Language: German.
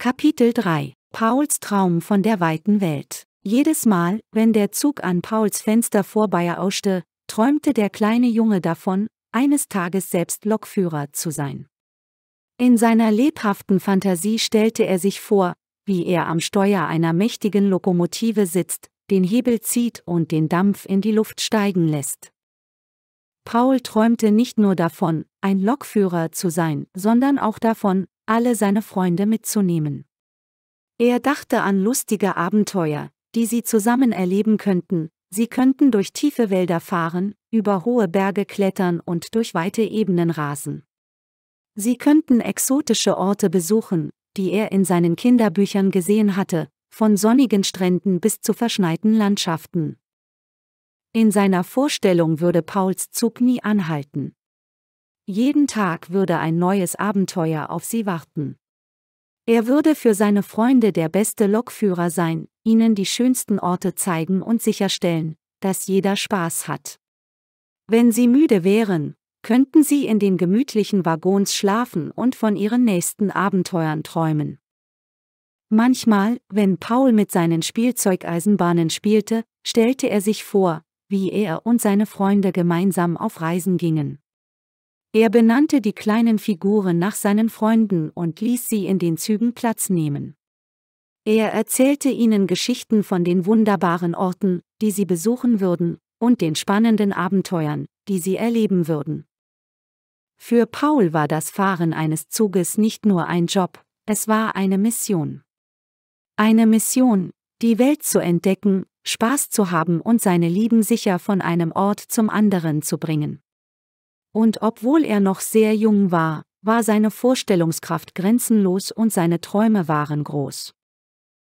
Kapitel 3 Pauls Traum von der weiten Welt. Jedes Mal, wenn der Zug an Pauls Fenster vorbei vorbeirauschte, träumte der kleine Junge davon, eines Tages selbst Lokführer zu sein. In seiner lebhaften Fantasie stellte er sich vor, wie er am Steuer einer mächtigen Lokomotive sitzt, den Hebel zieht und den Dampf in die Luft steigen lässt. Paul träumte nicht nur davon, ein Lokführer zu sein, sondern auch davon, alle seine Freunde mitzunehmen. Er dachte an lustige Abenteuer, die sie zusammen erleben könnten, sie könnten durch tiefe Wälder fahren, über hohe Berge klettern und durch weite Ebenen rasen. Sie könnten exotische Orte besuchen, die er in seinen Kinderbüchern gesehen hatte, von sonnigen Stränden bis zu verschneiten Landschaften. In seiner Vorstellung würde Pauls Zug nie anhalten. Jeden Tag würde ein neues Abenteuer auf sie warten. Er würde für seine Freunde der beste Lokführer sein, ihnen die schönsten Orte zeigen und sicherstellen, dass jeder Spaß hat. Wenn sie müde wären, könnten sie in den gemütlichen Waggons schlafen und von ihren nächsten Abenteuern träumen. Manchmal, wenn Paul mit seinen Spielzeugeisenbahnen spielte, stellte er sich vor, wie er und seine Freunde gemeinsam auf Reisen gingen. Er benannte die kleinen Figuren nach seinen Freunden und ließ sie in den Zügen Platz nehmen. Er erzählte ihnen Geschichten von den wunderbaren Orten, die sie besuchen würden, und den spannenden Abenteuern, die sie erleben würden. Für Paul war das Fahren eines Zuges nicht nur ein Job, es war eine Mission. Eine Mission, die Welt zu entdecken, Spaß zu haben und seine Lieben sicher von einem Ort zum anderen zu bringen. Und obwohl er noch sehr jung war, war seine Vorstellungskraft grenzenlos und seine Träume waren groß.